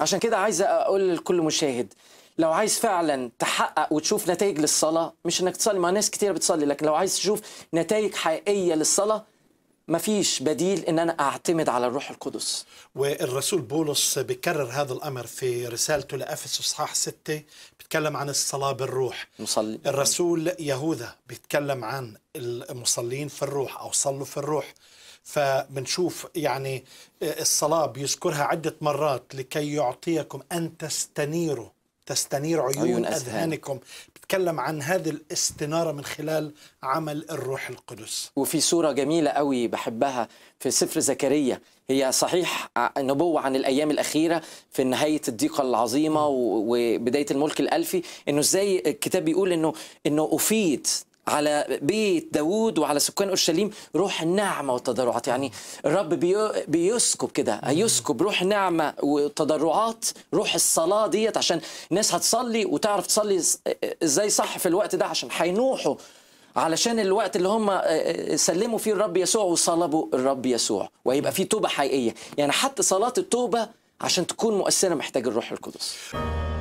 عشان كده عايز اقول لكل مشاهد لو عايز فعلا تحقق وتشوف نتائج للصلاه مش انك تصلي مع ناس كتير بتصلي لكن لو عايز تشوف نتائج حقيقيه للصلاه ما فيش بديل ان انا اعتمد على الروح القدس والرسول بولس بيكرر هذا الامر في رسالته لافسس اصحاح 6 بيتكلم عن الصلاه بالروح مصلي. الرسول يهوذا بيتكلم عن المصلين في الروح او صلوا في الروح فبنشوف يعني آه، الصلاه بيذكرها عده مرات لكي يعطيكم ان تستنيروا تستنير عيون, عيون أذهان. أذهانكم بتكلم عن هذه الاستنارة من خلال عمل الروح القدس وفي صورة جميلة قوي بحبها في سفر زكريا هي صحيح نبوة عن الأيام الأخيرة في نهاية الضيقة العظيمة وبداية الملك الألفي إنه إزاي الكتاب بيقول إنه إنه أفيد على بيت داوود وعلى سكان اورشليم روح النعمه والتضرعات يعني الرب بيسكب كده هيسكب روح نعمه وتضرعات روح الصلاه ديت عشان الناس هتصلي وتعرف تصلي ازاي صح في الوقت ده عشان هينوحوا علشان الوقت اللي هم آه، آه، سلموا فيه الرب يسوع وصلبوا الرب يسوع وهيبقى في توبه حقيقيه يعني حتى صلاه التوبه عشان تكون مؤثره محتاج الروح القدس